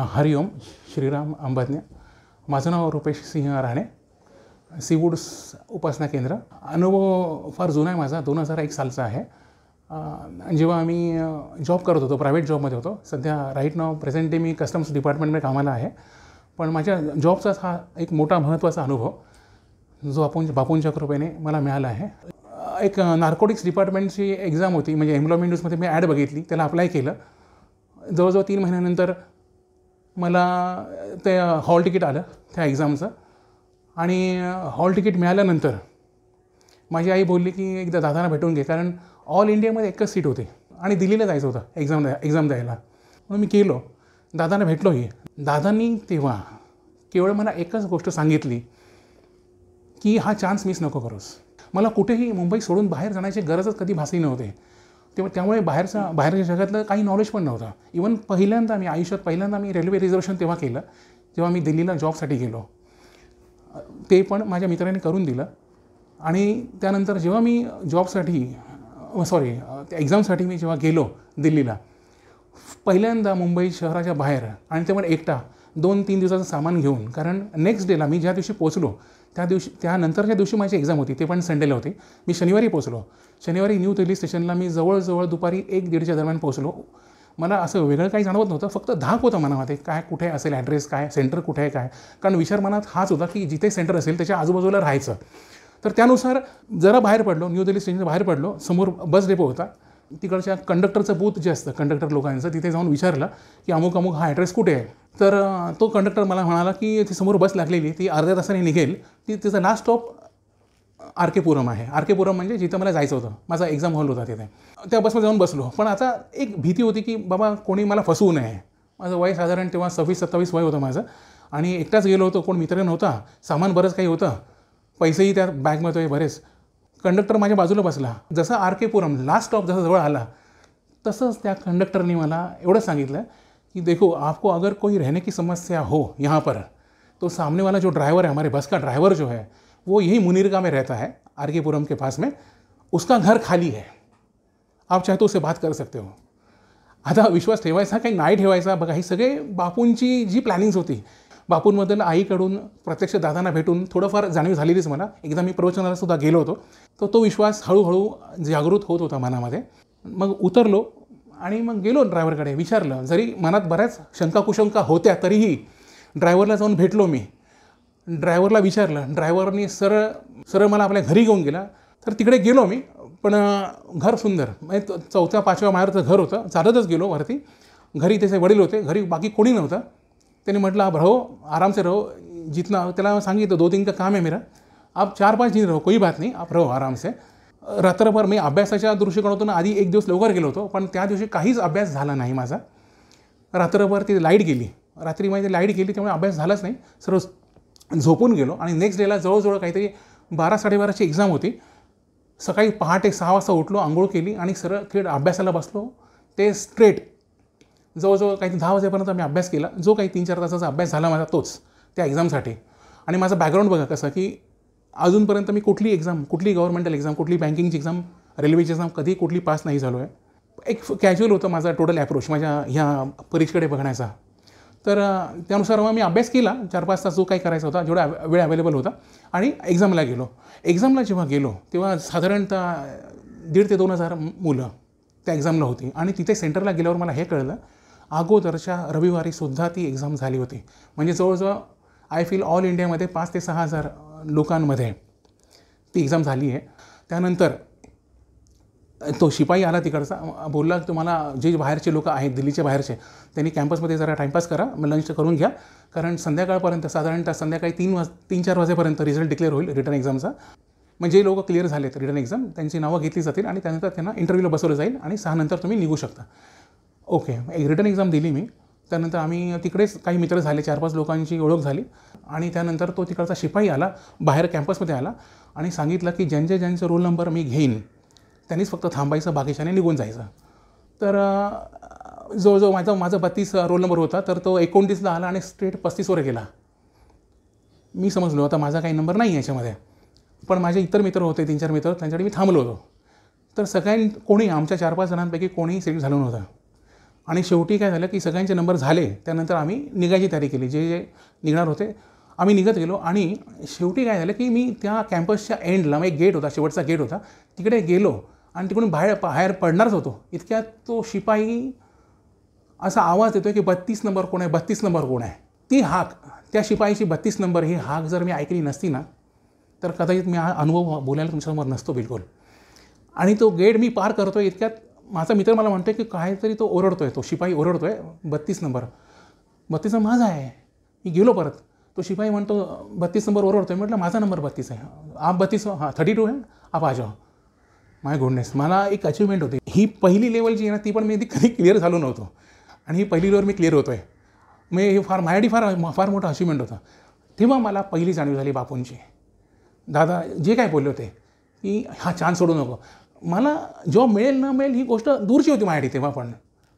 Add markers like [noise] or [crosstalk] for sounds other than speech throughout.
ओम श्रीराम अंबज्ञ माझं नाव रुपेश सिंह राणे सीवूड्स उपासना केंद्र अनुभव फार जुना आहे माझा दोन हजार एक सालचा आहे जेव्हा मी जॉब करत होतो प्रायव्हेट जॉबमध्ये होतो सध्या राईट नाव प्रेझेंट मी कस्टम्स डिपार्टमेंटमध्ये कामाला आहे पण माझ्या जॉबचाच हा एक मोठा महत्त्वाचा अनुभव जो आपण बापूंच्या कृपेने मला मिळाला आहे एक नार्कोटिक्स डिपार्टमेंटची एक्झाम होती म्हणजे एम्प्लॉयमेंट न्यूजमध्ये मी ॲड बघितली त्याला अप्लाय केलं जवळजवळ तीन महिन्यानंतर मला ते हॉल तिकीट आलं त्या एक्झामचं आणि हॉल तिकीट मिळाल्यानंतर माझी आई बोलली की एकदा दादांना भेटून घे कारण ऑल इंडियामध्ये एकच सीट होते आणि दिल्लीला जायचं होतं एक्झाम द्या एक्झाम द्यायला म्हणून मी केलो दादांना भेटलोही दादांनी तेव्हा केवळ मला एकच गोष्ट सांगितली की हा चान्स मिस नको करूस मला कुठेही मुंबई सोडून बाहेर जाण्याची गरजच कधी भासली नव्हते तेव्हा त्यामुळे बाहेरचा बाहेरच्या जगातलं काही नॉलेज पण नव्हता इवन पहिल्यांदा मी आयुष्यात पहिल्यांदा मी रेल्वे रिझर्वेशन तेव्हा केलं जेव्हा मी दिल्लीला जॉबसाठी गेलो ते पण माझ्या मित्राने करून दिलं आणि त्यानंतर जेव्हा मी जॉबसाठी सॉरी एक्झामसाठी मी जेव्हा गेलो दिल्लीला पहिल्यांदा मुंबई शहराच्या बाहेर आणि तेव्हा एकटा दोन तीन दिवसाचं सामान घेऊन कारण नेक्स्ट डेला मी ज्या दिवशी पोचलो त्या दिवशी त्यानंतरच्या दिवशी माझी एक्झाम होती ते पण संडेला होती मी शनिवारी पोहोचलो शनिवारी न्यू दिल्ली स्टेशनला मी जवळजवळ दुपारी एक दीडच्या दरम्यान पोहोचलो मला असं वेगळं काही जाणवत नव्हतं फक्त धाक होतं मनामध्ये काय कुठे असेल ॲड्रेस काय सेंटर कुठे आहे काय कारण विचार मनात हाच होता की जिथे सेंटर असेल त्याच्या आजूबाजूला राहायचं तर त्यानुसार जरा बाहेर पडलो न्यू दिल्ली स्टेशनच्या बाहेर पडलो समोर बस डेपो होता तिकडच्या कंडक्टरचं बूथ जे असतं कंडक्टर लोकांचं तिथे जाऊन विचारलं की अमुक अमुक हा ॲड्रेस कुठे आहे तर तो कंडक्टर मला म्हणाला की ती समोर बस लागलेली ती अर्ध्या तासाने निघेल ती तिचा last stop R K Puram आहे आर के पुरम म्हणजे जिथं मला जायचं होतं माझा एक्झाम हॉल होता तिथे त्या बसमध्ये जाऊन बसलो पण आता एक भीती होती की बाबा कोणी मला फसवू नये माझं वय साधारण तेव्हा सव्वीस सत्तावीस वय होतं माझं आणि एकटाच गेलो होतो कोण मित्र नव्हता सामान बरंच काही होतं पैसेही त्या बॅगमध्ये बरेच कंडक्टर माझ्या बाजूला बसला जसं R K Puram last stop जसा जवळ आला तसंच त्या कंडक्टरने मला एवढं सांगितलं की देखो आपको अगर कोई रहने की समस्या हो यहाँ पर तो सामने वाला जो ड्राइवर है हमारे बस का ड्राइवर जो है वो यही मुनिरगा में रहता है आर के पुरम के पास में उसका घर खाली है आप चाहे तो उससे बात कर सकते हो आता विश्वास ठेवायचा काही नाही ठेवायचा बघा ही सगळे बापूंची जी प्लॅनिंग्स होती बापूंबद्दल आईकडून प्रत्यक्ष दादांना भेटून थोडंफार जाणीव झालेलीच मला एकदा मी प्रवचनाला सुद्धा गेलो होतो तर तो विश्वास हळूहळू जागृत होत होता मनामध्ये मग उतरलो आणि मग गेलो ड्रायव्हरकडे विचारलं जरी मनात बऱ्याच शंकाकुशंका होत्या तरीही ड्रायव्हरला जाऊन भेटलो मी ड्रायव्हरला विचारलं ड्रायव्हरनी सरळ सरळ मला आपल्या घरी घेऊन गेला तर तिकडे गेलो मी पण घर सुंदर म्हणजे चौथ्या पाचव्या माहेरचं घर होतं चालतच गेलो वरती घरी त्याचे वडील होते घरी बाकी कोणी नव्हतं त्याने म्हटलं आप रहो आराम से रहो जितना हो- त्याला सांगितलं दो तीन का काम आहे मेरा आप चार पाच दिन राहो कोई बात नाही आप रहो आराम से रात्रभर मी अभ्यासाच्या दृष्टिकोनातून आधी एक दिवस लवकर गेलो होतो पण त्या दिवशी काहीच अभ्यास झाला नाही माझा रात्रभर ती लाईट गेली रात्री माझी लाईट गेली त्यामुळे अभ्यास झालाच नाही सर्व झोपून गेलो आणि नेक्स्ट डेला जवळजवळ काहीतरी बारा साडेबाराची एक्झाम होती सकाळी पहाटे सहा वाजता उठलो आंघोळ केली आणि सरळ थेट अभ्यासाला बसलो ते स्ट्रेट जवळजवळ काही दहा वाजेपर्यंत मी अभ्यास केला जो काही तीन चार तासाचा अभ्यास झाला माझा तोच त्या एक्झामसाठी आणि माझा बॅकग्राऊंड बघा कसं की अजूनपर्यंत मी कुठली एक्झाम कुठली गव्हर्मेंटल एक्झाम कुठली बँकिंगची एक्झाम रेल्वेची एक्झाम कधी कुठली पास नाही झालो आहे एक कॅज्युअल होतं माझा टोटल ॲप्रोच माझ्या ह्या परीक्षेकडे बघण्याचा तर त्यानुसार मग मी अभ्यास केला चार पाच तास जो काही करायचा होता जेवढा वेळ अवेलेबल होता आणि एक्झामला गेलो एक्झामला जेव्हा गेलो तेव्हा साधारणतः दीड ते दोन हजार मुलं त्या एक्झामला होती आणि तिथे सेंटरला गेल्यावर मला हे कळलं अगोदरच्या रविवारीसुद्धा ती एक्झाम झाली होती म्हणजे जवळजवळ आय फील ऑल इंडियामध्ये पाच ते सहा हजार लोकांमध्ये ती एक्झाम झाली आहे त्यानंतर तो शिपाई आला तिकडचा बोलला तुम्हाला जे बाहेरचे लोक आहेत दिल्लीचे बाहेरचे त्यांनी कॅम्पसमध्ये जरा टाईमपास करा मग लंच करून घ्या कारण संध्याकाळपर्यंत साधारणतः संध्याकाळी तीन वाज तीन चार वाजेपर्यंत रिझल्ट डिक्लेअर होईल रिटर्न एक्झामचा मग जे लोक क्लिअर झालेत रिटर्न एक्झाम त्यांची नावं घेतली जातील आणि त्यानंतर त्यांना इंटरव्ह्यूला बसवलं जाईल आणि सहा नंतर तुम्ही निघू शकता ओके एक रिटर्न एक्झाम दिली मी त्यानंतर आम्ही तिकडेच काही मित्र झाले चार पाच लोकांची ओळख झाली आणि त्यानंतर तो तिकडचा शिपाई आला बाहेर कॅम्पसमध्ये आला आणि सांगितलं की ज्यांचे ज्यांचे रोल नंबर मी घेईन त्यांनीच फक्त थांबायचं बाकीच्याने निघून जायचं तर जो माझा माझा बत्तीस रोल नंबर होता तर तो एकोणतीसला आला आणि स्ट्रेट पस्तीसवर गेला मी समजलो आता माझा काही नंबर नाही आहे याच्यामध्ये पण माझे इतर मित्र होते तीन चार मित्र त्यांच्याकडे मी थांबलो होतो तर सगळ्यां कोणी आमच्या चार पाच जणांपैकी कोणीही सिलेक्ट झालं नव्हतं आणि शेवटी काय झालं की सगळ्यांचे नंबर झाले त्यानंतर आम्ही निघायची तयारी केली जे जे निघणार होते आम्ही निघत गेलो आणि शेवटी काय झालं की मी त्या कॅम्पसच्या एंडला मग म्हणजे एक गेट होता शेवटचा गेट होता तिकडे गेलो आणि तिकडून बाहेर बाहेर पडणारच होतो इतक्यात तो शिपाई असा आवाज येतो की बत्तीस नंबर कोण आहे बत्तीस नंबर कोण आहे ती हाक त्या शिपाईची बत्तीस नंबर ही हाक जर मी ऐकली नसती ना तर कदाचित मी हा अनुभव बोलायला तुमच्यासमोर नसतो बिलकुल आणि तो गेट मी पार करतो इतक्यात माझा मित्र मला म्हणतो की काहीतरी तो ओरडतोय तो शिपाई ओरडतोय बत्तीस नंबर बत्तीस नंबर माझा आहे मी गेलो परत तो शिपाई म्हणतो बत्तीस नंबर ओरडतोय म्हटलं माझा नंबर बत्तीस आहे आप बत्तीस हां थर्टी टू आहे आप आ जाओ माय गुडनेस मला एक अचिव्हमेंट होती ही पहिली लेवल जी आहे ना ती पण मी कधी क्लिअर झालो नव्हतो आणि ही पहिली लेवल मी क्लिअर होतो आहे मी हे फार माझ्यासाठी फार फार मोठा अचिव्हमेंट होतं तेव्हा मला पहिली जाणीव झाली बापूंची दादा जे काय बोलले होते की हा चान्स सोडू नको मला जॉब मिळेल न मिळेल ही गोष्ट दूरची होती माझ्या तेव्हा पण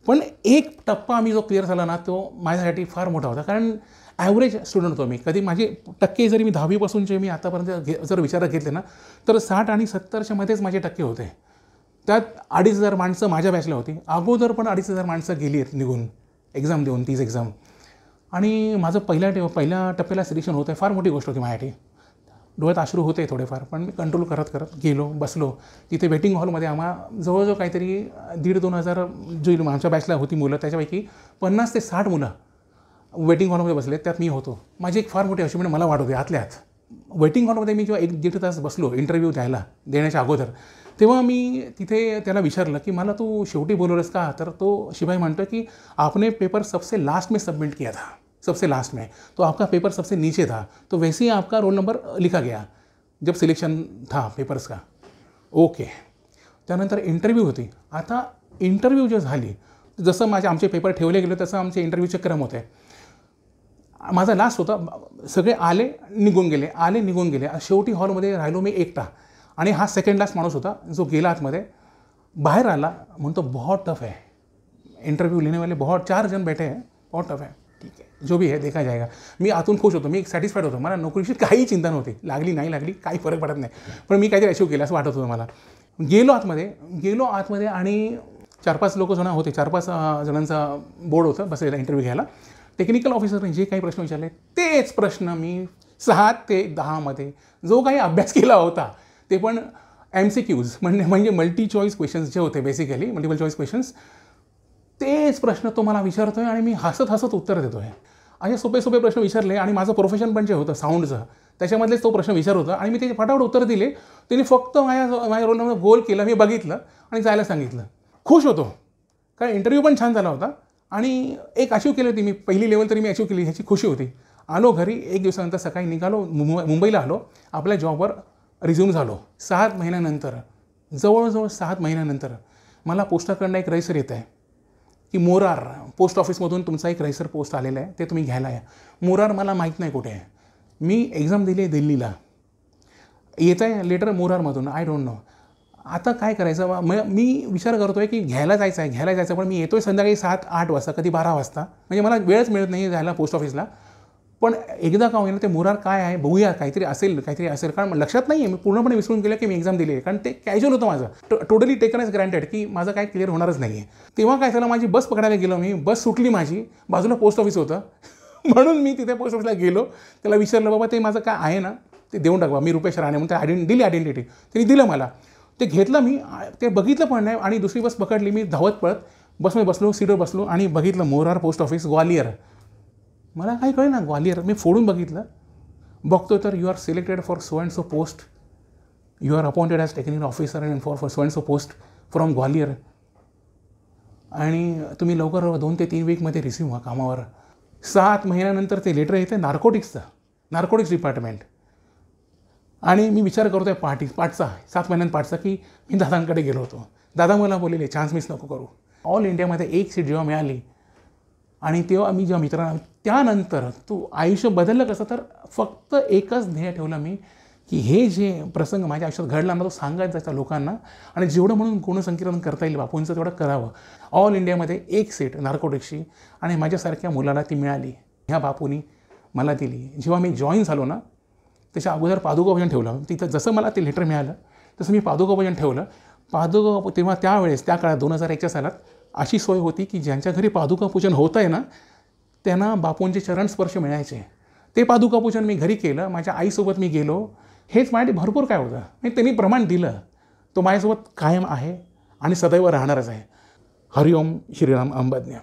पण एक टप्पा आम्ही जो क्लिअर झाला ना तो माझ्यासाठी फार मोठा होता कारण ॲव्हरेज स्टुडंट होतो मी कधी माझे टक्के जरी मी दहावीपासूनचे मी आतापर्यंत घे जर विचारात घेतले ना तर साठ आणि सत्तरच्या मध्येच माझे टक्के होते त्यात अडीच हजार माणसं माझ्या बॅचला होती अगोदर पण अडीच हजार माणसं गेली आहेत निघून एक्झाम देऊन तीच एक्झाम आणि माझं पहिल्या पहिल्या टप्प्याला सिलेक्शन होतं आहे फार मोठी गोष्ट होती माझ्यासाठी डोळ्यात आश्रू होते थोडेफार पण मी कंट्रोल करत करत गेलो बसलो तिथे वेटिंग हॉलमध्ये आम्हा जवळजवळ काहीतरी दीड दोन हजार जी आमच्या बॅचला होती मुलं त्याच्यापैकी पन्नास ते साठ मुलं वेटिंग हॉलमध्ये बसले त्यात मी होतो माझी एक फार मोठी म्हणजे मला वाढवते आतल्या आत वेटिंग हॉलमध्ये मी जेव्हा एक दीड तास बसलो इंटरव्ह्यू द्यायला देण्याच्या अगोदर तेव्हा मी तिथे त्याला विचारलं की मला तू शेवटी बोलवलंस का तर तो शिवाय म्हणतो की आपने पेपर सबसे लास्ट में सबमिट किया था सबसे लास्ट में तो आपका पेपर सबसे नीचे था तो वैसे ही आपका रोल नंबर लिखा गया जब सिलेक्शन था पेपर्स का ओके त्यानंतर इंटरव्ह्यू होती आता इंटरव्ह्यू जे झाली जसं माझे आमचे पेपर ठेवले गेले तसं आमचे इंटरव्ह्यूचे क्रम होते माझा लास्ट होता सगळे आले निघून गेले आले निघून गेले शेवटी हॉलमध्ये राहिलो मी एकटा आणि हा सेकंड लास्ट माणूस होता जो गेला आतमध्ये बाहेर आला म्हणतो बहुत टफ आहे इंटरव्ह्यू लेने वाले बहुत चार जण बैठे आहे बहुत टफ आहे ठीक आहे जो भी है देखा जाएगा मी आतून खुश होतो मी एक सॅटिस्फाईड होतो मला नोकरीशी काही चिंता नव्हती लागली नाही लागली काही फरक पडत नाही पण मी काहीतरी अचीव केलं असं वाटत होतं मला गेलो आतमध्ये गेलो आतमध्ये आणि चार पाच लोक जण होते चार पाच जणांचा बोर्ड होता बसलेला इंटरव्ह्यू घ्यायला टेक्निकल ऑफिसरने जे काही प्रश्न विचारले तेच प्रश्न मी सहा ते दहामध्ये जो काही अभ्यास केला होता ते पण एम सी क्यूज म्हणजे म्हणजे मल्टी चॉईस क्वेश्चन्स जे होते बेसिकली मल्टिपल चॉईस क्वेश्चन्स तेच प्रश्न तो मला विचारतो आहे आणि मी हसत हसत उत्तर देतो आहे असे सोपे सोपे प्रश्न विचारले आणि माझं प्रोफेशन पण जे होतं साऊंडचं त्याच्यामधलेच तो प्रश्न विचार होता आणि मी त्याचे फटाफट उत्तर दिले त्यांनी फक्त माझ्या माझ्या नंबर गोल केला मी बघितलं आणि जायला सांगितलं खुश होतो कारण इंटरव्ह्यू पण छान झाला होता आणि एक अचीव केली होती मी पहिली लेवल तरी मी अचीव केली ह्याची खुशी होती आलो घरी एक दिवसानंतर सकाळी निघालो मुंबईला आलो आपल्या जॉबवर रिझ्यूम झालो सात महिन्यानंतर जवळजवळ सात महिन्यानंतर मला पोस्टाकडनं एक रईसर येत आहे की मोरार पोस्ट ऑफिसमधून तुमचा एक रहिसर पोस्ट आलेला आहे ते तुम्ही घ्यायला या मोरार मला माहीत नाही कुठे आहे मी एक्झाम दिली आहे दिल्लीला येत आहे लेटर मोरारमधून आय डोंट नो आता काय करायचं मग मी विचार करतो आहे की घ्यायला जायचं आहे घ्यायला जायचं पण मी येतो आहे संध्याकाळी सात आठ वाजता कधी बारा वाजता म्हणजे मला वेळच मिळत नाही जायला पोस्ट ऑफिसला पण एकदा का होईना ते मुरार काय आहे बघूया काहीतरी असेल काहीतरी असेल कारण लक्षात नाही आहे मी पूर्णपणे विसरून गेलं की मी एक्झाम दिली आहे कारण ते कॅज्युअल होतं माझं टोटली टेकन एज ग्रँटेड की माझं काय क्लिअर होणारच नाही आहे तेव्हा काय झालं माझी बस पकडायला गेलो मी बस सुटली माझी बाजूला पोस्ट ऑफिस होतं [laughs] म्हणून मी तिथे पोस्ट ऑफिसला गेलो त्याला विचारलं बाबा ते माझं काय आहे ना ते देऊन टाकवा मी रुपेश राणे म्हणून ते आयडेंट दिली आयडेंटिटी त्यांनी दिलं मला ते घेतलं मी ते बघितलं पण नाही आणि दुसरी बस पकडली मी धावत पळत बसमध्ये बसलो सीटवर बसलो आणि बघितलं मोरार पोस्ट ऑफिस ग्वालियर मला काही कळे ना ग्वालियर मी फोडून बघितलं बघतो तर you are selected for so and so post you are appointed as technical officer and for for so and so post from Gwalior आणि तुम्ही लवकर दोन ते तीन वीकमध्ये रिसिव्ह व्हा कामावर सात महिन्यानंतर ते लेटर येते नार्कोटिक्सचं नार्कोटिक्स डिपार्टमेंट आणि मी विचार करतो आहे पाठी पाठचा सात महिन्यात पाठचा की मी दादांकडे गेलो होतो दादा मला बोलले चान्स मिस नको करू ऑल इंडियामध्ये एक सीट जेव्हा मिळाली आणि तेव्हा आम्ही जेव्हा मित्रांना त्यानंतर तो आयुष्य बदललं कसं तर फक्त एकच ध्येय ठेवलं मी की हे जे प्रसंग माझ्या आयुष्यात घडला ना तो सांगायचा जायचा लोकांना आणि जेवढं म्हणून कोण संकीर्तन करता येईल बापूंचं तेवढं करावं ऑल इंडियामध्ये एक सीट नार्कोटिक्सची आणि माझ्यासारख्या मुलाला ती मिळाली ह्या बापूनी मला दिली जेव्हा मी जॉईन झालो ना त्याच्या अगोदर पादुका भजन ठेवलं तिथं जसं मला ते लेटर मिळालं तसं मी पादुका भजन ठेवलं पादुका तेव्हा त्यावेळेस त्या काळात दोन हजार एकच्या सालात अशी सोय होती की ज्यांच्या घरी पादुका पूजन होतं आहे ना त्यांना बापूंचे चरण स्पर्श मिळायचे ते पादुका पूजन मी घरी केलं माझ्या आईसोबत मी गेलो हेच माझ्या भरपूर काय होतं म्हणजे त्यांनी प्रमाण दिलं तो माझ्यासोबत कायम आहे आणि सदैव राहणारच आहे हरिओम श्रीराम अंबज्ञ